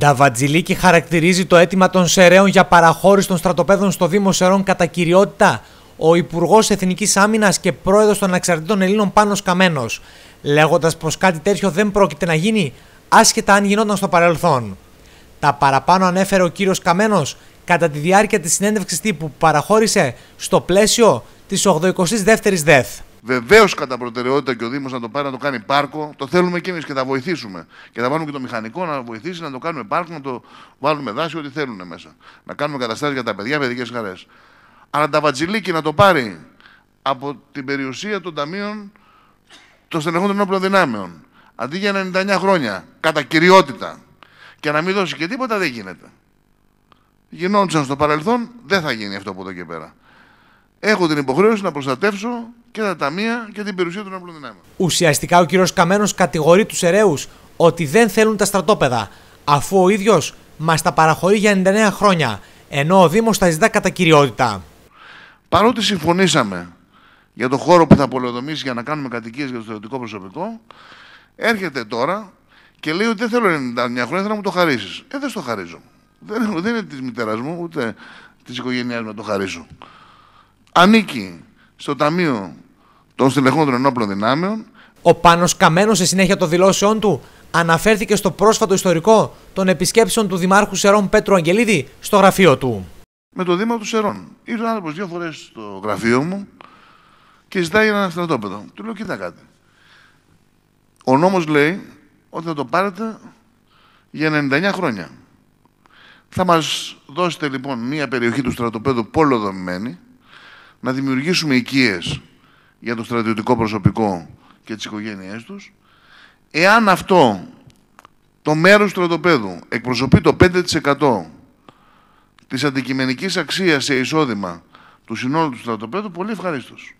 Νταβατζηλίκη χαρακτηρίζει το αίτημα των Σεραίων για παραχώρηση των στρατοπέδων στο Δήμο Σερών κατά κυριότητα. Ο Υπουργός Εθνικής Άμυνας και Πρόεδρος των Αναξαρτητών Ελλήνων Πάνος Καμένος, λέγοντας πως κάτι τέτοιο δεν πρόκειται να γίνει, άσχετα αν γινόταν στο παρελθόν. Τα παραπάνω ανέφερε ο κύριος Καμένος κατά τη διάρκεια της συνέντευξης τύπου που παραχώρησε στο πλαίσιο της 82η ΔΕΘ. Βεβαίως κατά προτεραιότητα και ο Δήμος να το πάρει να το κάνει πάρκο. Το θέλουμε κι εμείς και θα βοηθήσουμε. Και θα βάλουμε και το μηχανικό να βοηθήσει να το κάνουμε πάρκο, να το βάλουμε δάση, ό,τι θέλουν μέσα. Να κάνουμε καταστάσεις για τα παιδιά, παιδικές χαρές. Αλλά τα βατζιλίκη να το πάρει από την περιουσία των ταμείων των στελεχών των όπλων δυνάμεων. Αντί για 99 χρόνια, κατά κυριότητα. Και να μην δώσει και τίποτα δεν γίνεται. Γινόντουσαν στο παρελθόν, δεν θα γίνει αυτό από εδώ και πέρα έχω την υποχρέωση να προστατεύσω και τα ταμεία και την περιουσία των όπλων δυνάμεων. Ουσιαστικά ο κ. Καμένος κατηγορεί τους Ερέου ότι δεν θέλουν τα στρατόπεδα, αφού ο ίδιος μας τα παραχωρεί για 99 χρόνια, ενώ ο Δήμος τα ζητά κατά κυριότητα. Παρότι συμφωνήσαμε για το χώρο που θα πολεοδομήσει για να κάνουμε κατοικίες για το στρατιωτικό προσωπικό, έρχεται τώρα και λέει ότι δεν θέλω 99 χρόνια, θέλω να μου το χαρίσεις. Ε, δεν στο χαρίζω. Δεν, δεν είναι της μητέρας μου, ούτε της οικογένειάς μου να το χαρίσω ανήκει στο Ταμείο των Στελεχών των Ενόπλων Δυνάμεων. Ο Πάνος Καμένος, σε συνέχεια των δηλώσεών του, αναφέρθηκε στο πρόσφατο ιστορικό των επισκέψεων του Δημάρχου Σερών Πέτρου Αγγελίδη στο γραφείο του. Με το Δήμα του Σερών. Ήρθε ο άνθρωπος δύο φορές στο γραφείο μου και ζητάει ένα στρατόπεδο. Του λέω: Κοίτα κάτι. Ο νόμος λέει ότι θα το πάρετε για 99 χρόνια. Θα μας δώσετε λοιπόν μία περιοχή του στρατοπέδου πολλοδομημένη να δημιουργήσουμε οικίες για το στρατιωτικό προσωπικό και τις οικογένειές τους. Εάν αυτό το μέρος του στρατοπέδου εκπροσωπεί το 5% της αντικειμενικής αξίας σε εισόδημα του συνόλου του στρατοπέδου, πολύ ευχαρίστως.